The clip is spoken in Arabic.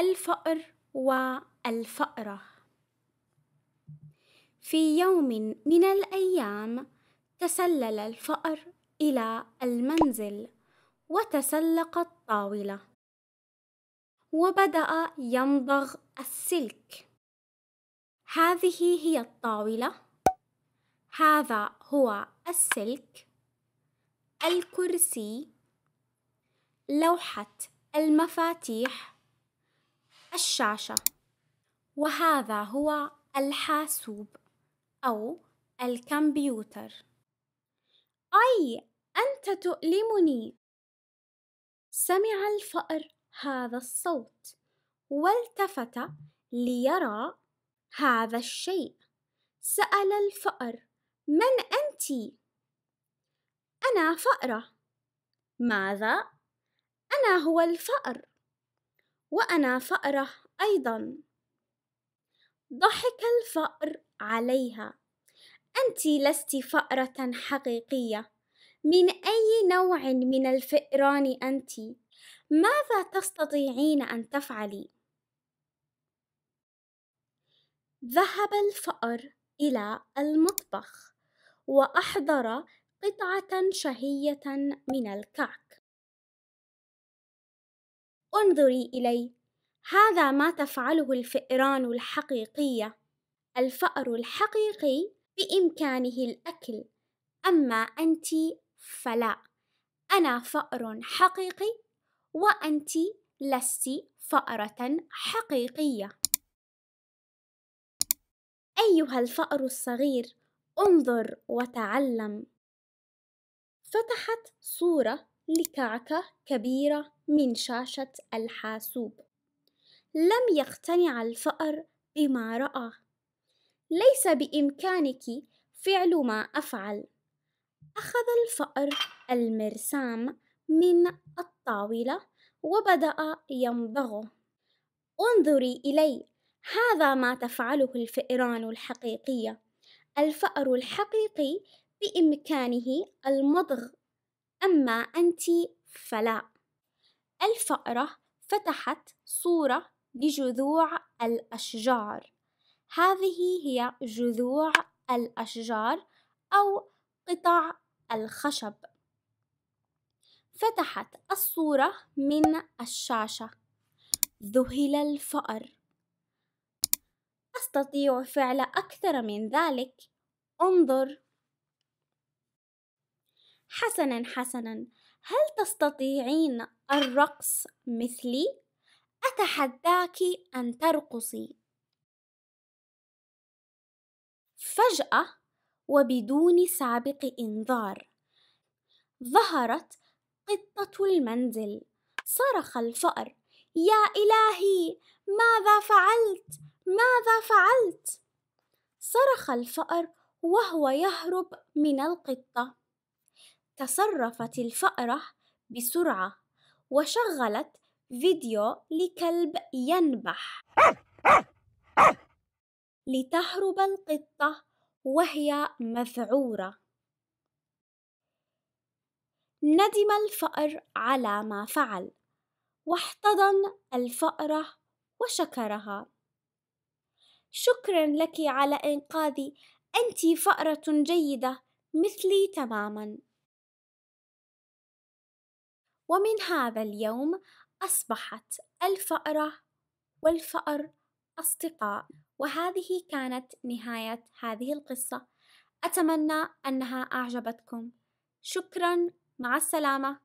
الفأر والفأرة في يوم من الأيام تسلل الفأر إلى المنزل وتسلق الطاولة وبدأ يمضغ السلك هذه هي الطاولة هذا هو السلك الكرسي لوحة المفاتيح الشاشة وهذا هو الحاسوب أو الكمبيوتر أي أنت تؤلمني سمع الفأر هذا الصوت والتفت ليرى هذا الشيء سأل الفأر من أنت؟ أنا فأرة ماذا؟ أنا هو الفأر وأنا فأرة أيضا ضحك الفأر عليها أنت لست فأرة حقيقية من أي نوع من الفئران أنت؟ ماذا تستطيعين أن تفعلي؟ ذهب الفأر إلى المطبخ وأحضر قطعة شهية من الكعك انظري إلي هذا ما تفعله الفئران الحقيقية الفأر الحقيقي بإمكانه الأكل أما أنت فلا أنا فأر حقيقي وأنت لست فأرة حقيقية أيها الفأر الصغير انظر وتعلم فتحت صورة لكعكة كبيرة من شاشة الحاسوب لم يقتنع الفأر بما رأى ليس بإمكانك فعل ما أفعل أخذ الفأر المرسام من الطاولة وبدأ يمضغه انظري إلي هذا ما تفعله الفئران الحقيقية الفأر الحقيقي بإمكانه المضغ أما أنت فلا الفأرة فتحت صورة لجذوع الأشجار هذه هي جذوع الأشجار أو قطع الخشب فتحت الصورة من الشاشة ذهل الفأر أستطيع فعل أكثر من ذلك انظر حسنا حسنا هل تستطيعين الرقص مثلي اتحداك ان ترقصي فجاه وبدون سابق انذار ظهرت قطه المنزل صرخ الفار يا الهي ماذا فعلت ماذا فعلت صرخ الفار وهو يهرب من القطه تصرفت الفأرة بسرعة وشغلت فيديو لكلب ينبح لتهرب القطة وهي مذعورة ندم الفأر على ما فعل واحتضن الفأرة وشكرها شكرا لك على إنقاذي أنت فأرة جيدة مثلي تماما ومن هذا اليوم أصبحت الفأرة والفأر أصدقاء وهذه كانت نهاية هذه القصة أتمنى أنها أعجبتكم شكرا مع السلامة